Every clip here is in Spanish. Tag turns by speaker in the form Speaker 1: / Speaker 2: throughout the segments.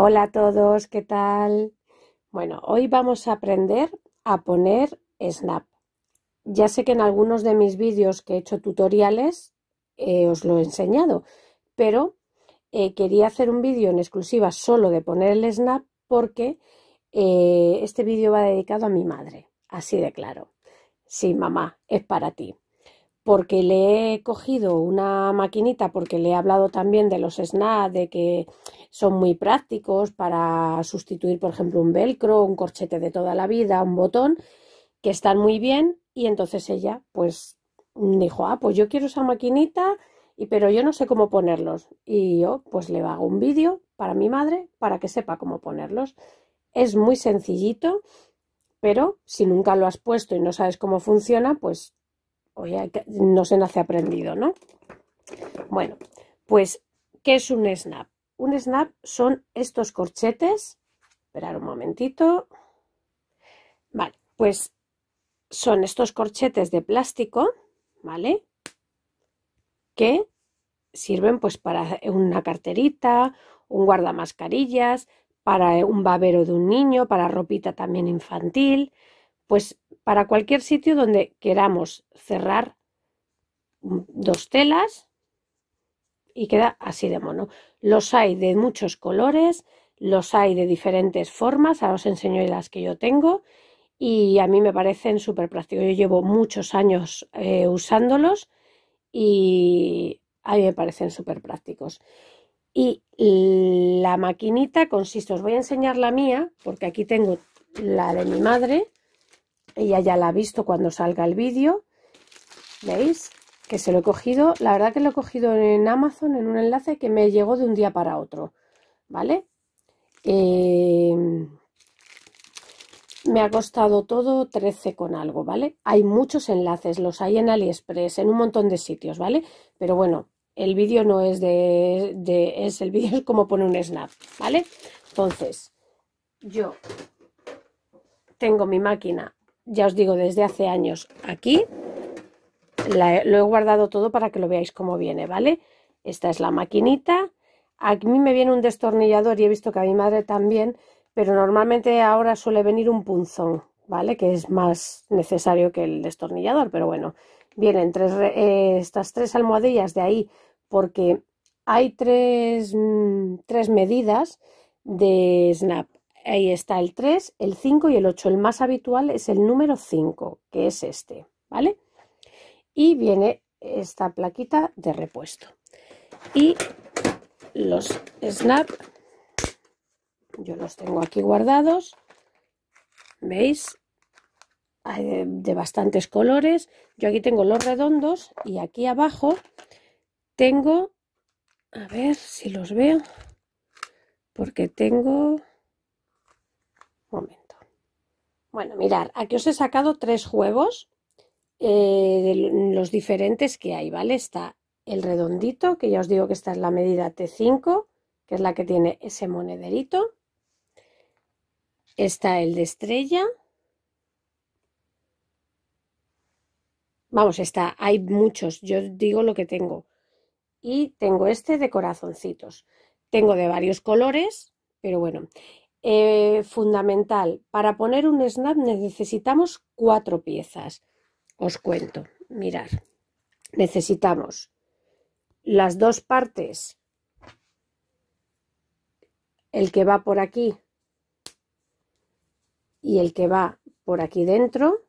Speaker 1: Hola a todos, ¿qué tal? Bueno, hoy vamos a aprender a poner snap. Ya sé que en algunos de mis vídeos que he hecho tutoriales eh, os lo he enseñado, pero eh, quería hacer un vídeo en exclusiva solo de poner el snap porque eh, este vídeo va dedicado a mi madre, así de claro. Sí, mamá, es para ti porque le he cogido una maquinita, porque le he hablado también de los snacks, de que son muy prácticos para sustituir, por ejemplo, un velcro, un corchete de toda la vida, un botón, que están muy bien. Y entonces ella, pues, dijo, ah, pues yo quiero esa maquinita, y, pero yo no sé cómo ponerlos. Y yo, pues, le hago un vídeo para mi madre, para que sepa cómo ponerlos. Es muy sencillito, pero si nunca lo has puesto y no sabes cómo funciona, pues no se nace aprendido, ¿no? Bueno, pues, ¿qué es un snap? Un snap son estos corchetes. Esperar un momentito. Vale, pues son estos corchetes de plástico, ¿vale? Que sirven pues para una carterita, un guardamascarillas, para un babero de un niño, para ropita también infantil. Pues para cualquier sitio donde queramos cerrar dos telas y queda así de mono. Los hay de muchos colores, los hay de diferentes formas, ahora os enseño las que yo tengo y a mí me parecen súper prácticos. Yo llevo muchos años eh, usándolos y a mí me parecen súper prácticos. Y la maquinita consiste, os voy a enseñar la mía, porque aquí tengo la de mi madre ella ya la ha visto cuando salga el vídeo, ¿veis? Que se lo he cogido, la verdad que lo he cogido en Amazon en un enlace que me llegó de un día para otro, ¿vale? Em, me ha costado todo 13 con algo, ¿vale? Hay muchos enlaces, los hay en AliExpress, en un montón de sitios, ¿vale? Pero bueno, el vídeo no es de, es el vídeo es como pone un snap, ¿vale? Entonces, yo tengo mi máquina ya os digo, desde hace años aquí. lo he guardado todo para que lo veáis cómo viene, ¿vale? Esta es la maquinita. A mí me viene un destornillador y he visto que a mi madre también, pero normalmente ahora suele venir un punzón, ¿vale? Que es más necesario que el destornillador, pero bueno, vienen tres, eh, estas tres almohadillas de ahí porque hay tres mm, medidas de snap Ahí está el 3, el 5 y el 8. El más habitual es el número 5, que es este, ¿vale? Y viene esta plaquita de repuesto. Y los snap, yo los tengo aquí guardados, ¿veis? de bastantes colores. Yo aquí tengo los redondos y aquí abajo tengo, a ver si los veo, porque tengo Bueno, mirar, aquí os he sacado tres juegos eh, de los diferentes que hay, ¿vale? Está el redondito, que ya os digo que esta es la medida T5, que es la que tiene ese monederito. Está el de estrella. Vamos, está, hay muchos, yo digo lo que tengo. Y tengo este de corazoncitos. Tengo de varios colores, pero bueno. Eh, fundamental. Para poner un snap necesitamos cuatro piezas. Os cuento, mirar. Necesitamos las dos partes, el que va por aquí y el que va por aquí dentro,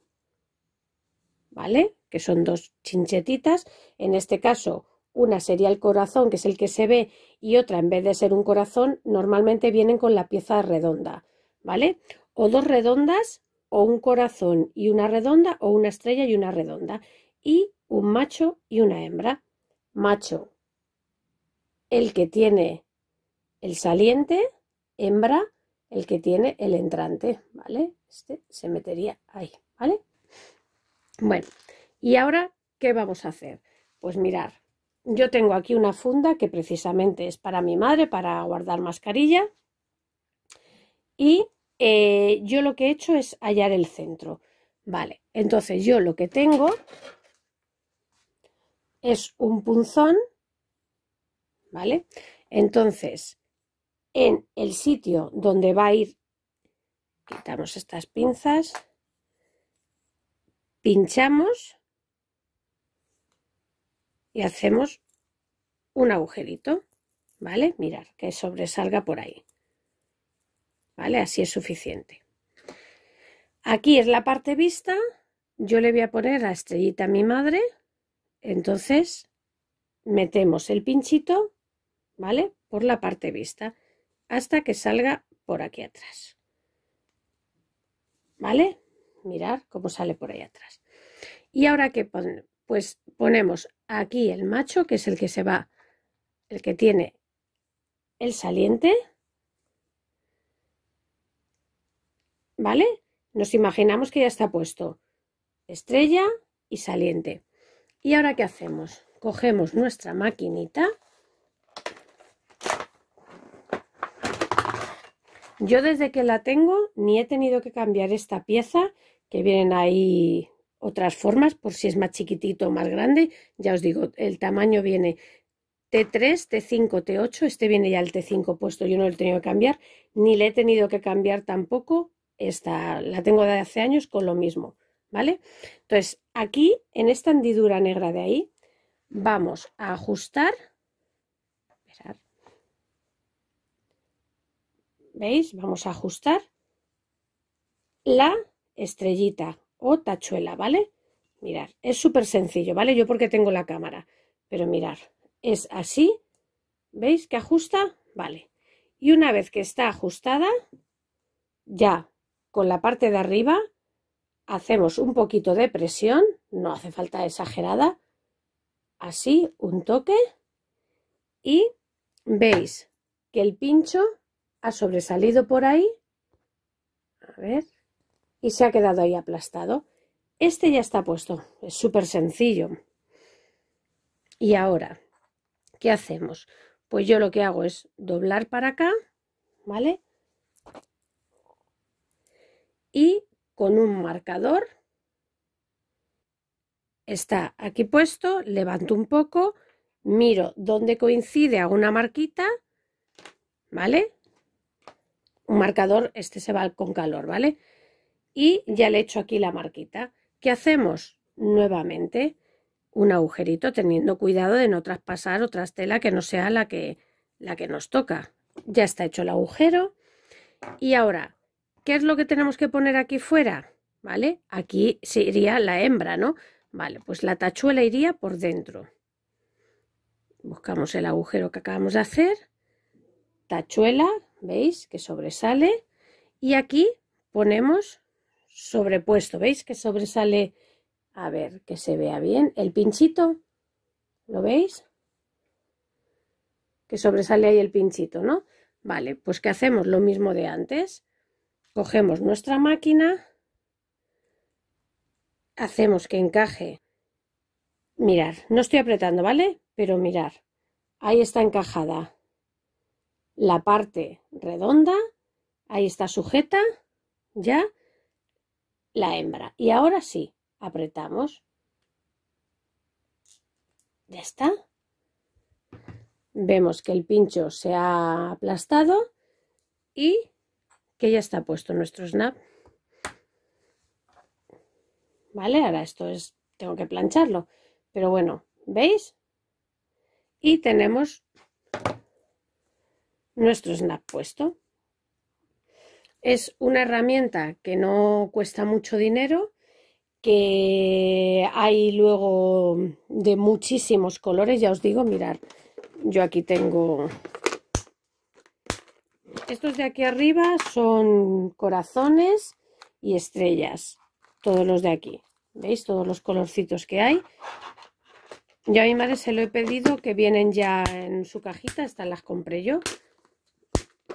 Speaker 1: ¿vale? Que son dos chinchetitas. En este caso, una sería el corazón, que es el que se ve, y otra, en vez de ser un corazón, normalmente vienen con la pieza redonda, ¿vale? O dos redondas, o un corazón y una redonda, o una estrella y una redonda, y un macho y una hembra. Macho, el que tiene el saliente, hembra, el que tiene el entrante, ¿vale? Este se metería ahí, ¿vale? Bueno, y ahora, ¿qué vamos a hacer? Pues mirar, yo tengo aquí una funda que precisamente es para mi madre, para guardar mascarilla. Y eh, yo lo que he hecho es hallar el centro. Vale, entonces yo lo que tengo es un punzón, ¿vale? Entonces, en el sitio donde va a ir, quitamos estas pinzas, pinchamos y hacemos un agujerito, ¿vale? Mirar, que sobresalga por ahí. ¿Vale? Así es suficiente. Aquí es la parte vista. Yo le voy a poner la estrellita a mi madre. Entonces, metemos el pinchito, ¿vale? Por la parte vista, hasta que salga por aquí atrás. ¿Vale? Mirar cómo sale por ahí atrás. ¿Y ahora ponemos pues ponemos aquí el macho, que es el que se va, el que tiene el saliente, ¿vale? Nos imaginamos que ya está puesto estrella y saliente. ¿Y ahora qué hacemos? Cogemos nuestra maquinita. Yo desde que la tengo ni he tenido que cambiar esta pieza que vienen ahí otras formas, por si es más chiquitito o más grande, ya os digo, el tamaño viene T3, T5, T8, este viene ya el T5 puesto, yo no lo he tenido que cambiar, ni le he tenido que cambiar tampoco, esta la tengo de hace años con lo mismo, ¿vale? Entonces, aquí, en esta hendidura negra de ahí, vamos a ajustar, ¿veis? Vamos a ajustar la estrellita o oh, tachuela, ¿vale? Mirar, es súper sencillo, ¿vale? Yo porque tengo la cámara, pero mirar, es así, ¿veis que ajusta? Vale. Y una vez que está ajustada, ya con la parte de arriba hacemos un poquito de presión, no hace falta exagerada, así, un toque, y veis que el pincho ha sobresalido por ahí, a ver, y se ha quedado ahí aplastado. Este ya está puesto, es súper sencillo. Y ahora, ¿qué hacemos? Pues yo lo que hago es doblar para acá, ¿vale? Y con un marcador, está aquí puesto, levanto un poco, miro dónde coincide, hago una marquita, ¿vale? Un marcador, este se va con calor, ¿vale? y ya le he hecho aquí la marquita. ¿Qué hacemos? Nuevamente un agujerito teniendo cuidado de no traspasar otra tela que no sea la que, la que nos toca. Ya está hecho el agujero. Y ahora, ¿qué es lo que tenemos que poner aquí fuera? ¿Vale? Aquí se iría la hembra, ¿no? Vale, pues la tachuela iría por dentro. Buscamos el agujero que acabamos de hacer. Tachuela, ¿veis? Que sobresale. Y aquí ponemos sobrepuesto. ¿Veis que sobresale? A ver, que se vea bien. El pinchito, ¿lo veis? Que sobresale ahí el pinchito, ¿no? Vale, pues que hacemos? Lo mismo de antes. Cogemos nuestra máquina, hacemos que encaje. Mirar, no estoy apretando, ¿vale? Pero mirar, ahí está encajada la parte redonda, ahí está sujeta, ya, la hembra. Y ahora sí, apretamos. Ya está. Vemos que el pincho se ha aplastado y que ya está puesto nuestro snap. ¿Vale? Ahora esto es, tengo que plancharlo. Pero bueno, ¿veis? Y tenemos nuestro snap puesto. Es una herramienta que no cuesta mucho dinero, que hay luego de muchísimos colores, ya os digo, mirar, yo aquí tengo... Estos de aquí arriba son corazones y estrellas, todos los de aquí, ¿veis? Todos los colorcitos que hay. Yo a mi madre se lo he pedido, que vienen ya en su cajita, estas las compré yo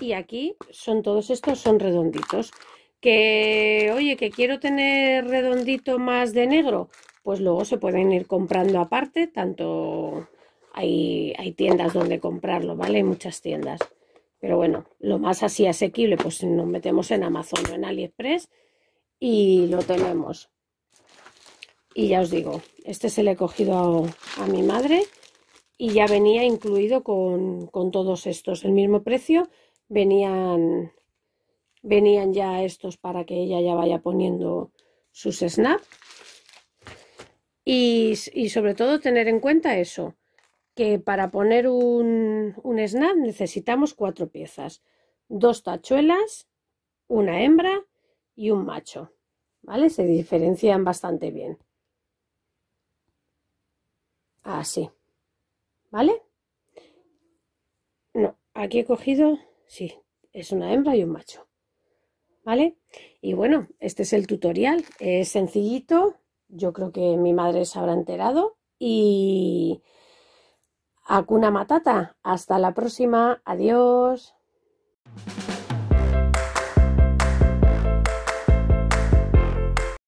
Speaker 1: y aquí son todos estos son redonditos que oye que quiero tener redondito más de negro pues luego se pueden ir comprando aparte tanto hay, tiendas donde comprarlo vale hay muchas tiendas pero bueno lo más así asequible pues nos metemos en Amazon o en AliExpress y lo tenemos
Speaker 2: y ya os digo
Speaker 1: este se le he cogido a, mi madre y ya venía incluido con todos estos el mismo precio venían, venían ya estos para que ella ya vaya poniendo sus snaps. Y, sobre todo tener en cuenta eso, que para poner un, un snap necesitamos cuatro piezas, dos tachuelas, una hembra y un macho. ¿Vale? Se diferencian bastante bien. Así. ¿Vale? No, aquí he cogido Sí, es una hembra y un macho. ¿Vale? Y bueno, este es el tutorial. Es sencillito. Yo creo que mi madre se habrá enterado. Y... Hakuna Matata. Hasta la próxima. Adiós.